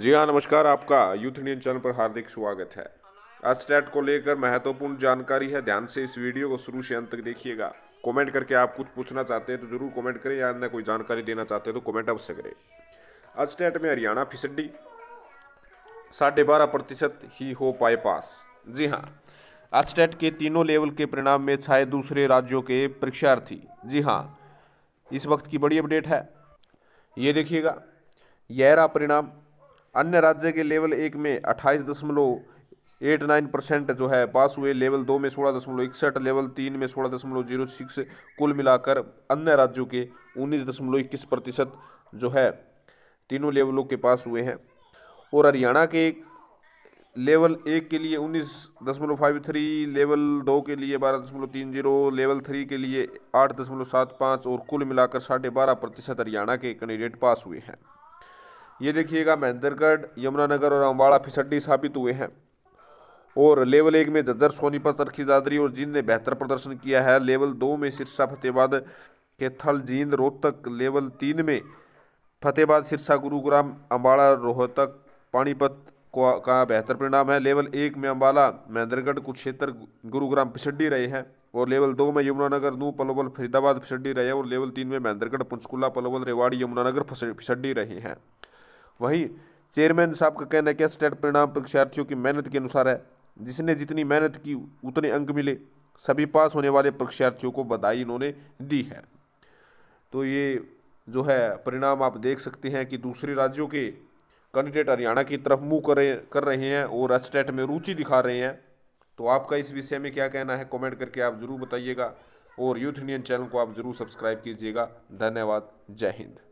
जी हाँ नमस्कार आपका यूथ इंडियन चैनल पर हार्दिक स्वागत है आज स्टैट को लेकर महत्वपूर्ण जानकारी है ध्यान से इस वीडियो को शुरू से अंत तक देखिएगा कमेंट करके आप कुछ पूछना चाहते हैं तो जरूर कमेंट करें या अन्य कोई जानकारी देना चाहते हैं तो कमेंट अवश्य करें आज स्टैट में हरियाणा फिसड्डी साढ़े बारह प्रतिशत ही हो पाए पास जी हाँ आज स्टैट के तीनों लेवल के परिणाम में छाए दूसरे राज्यों के परीक्षार्थी जी हाँ इस वक्त की बड़ी अपडेट है ये देखिएगा यह परिणाम अन्य राज्य के लेवल एक में अट्ठाईस दशमलव एट नाइन परसेंट जो है पास हुए लेवल दो में सोलह दशमलव इकसठ लेवल तीन में सोलह दशमलव जीरो सिक्स कुल मिलाकर अन्य राज्यों के उन्नीस दशमलव इक्कीस प्रतिशत जो है तीनों लेवलों के पास हुए हैं और हरियाणा के लेवल एक के लिए उन्नीस दशमलव फाइव थ्री लेवल दो के लिए बारह दशमलव तीन जीरो लेवल थ्री के लिए आठ दशमलव सात पाँच और कुल मिलाकर साढ़े बारह प्रतिशत हरियाणा के कैंडिडेट पास हुए हैं ये देखिएगा महेंद्रगढ़ यमुनानगर और अम्बाड़ा फिसड्डी स्थापित हुए हैं और लेवल एक में जज्जर सोनीपत चरखी दादरी और जींद ने बेहतर प्रदर्शन किया है लेवल दो में सिरसा फतेहबाद के थल जींद रोहतक लेवल तीन में फतेहबाद सिरसा गुरुग्राम अम्बाड़ा रोहतक पानीपत का बेहतर परिणाम है लेवल एक में अम्बाला महेंद्रगढ़ कुरुक्षेत्र गुरुग्राम पिछड्डी रहे हैं और लेवल दो में यमुनानगर नू पलवल फरीदाबाद पिछड्डी रहे हैं और लेवल तीन में महेंद्रगढ़ पंचकुला पलवल रेवाड़ी यमुनानगर फिसड्डी रहे हैं वही चेयरमैन साहब का कहना है कि स्टेट परिणाम परीक्षार्थियों की मेहनत के अनुसार है जिसने जितनी मेहनत की उतने अंक मिले सभी पास होने वाले परीक्षार्थियों को बधाई इन्होंने दी है तो ये जो है परिणाम आप देख सकते हैं कि दूसरे राज्यों के कैंडिडेट हरियाणा की तरफ मुँह कर रहे कर रहे हैं और स्टेट में रुचि दिखा रहे हैं तो आपका इस विषय में क्या कहना है कमेंट करके आप ज़रूर बताइएगा और यूथ इंडियन चैनल को आप ज़रूर सब्सक्राइब कीजिएगा धन्यवाद जय हिंद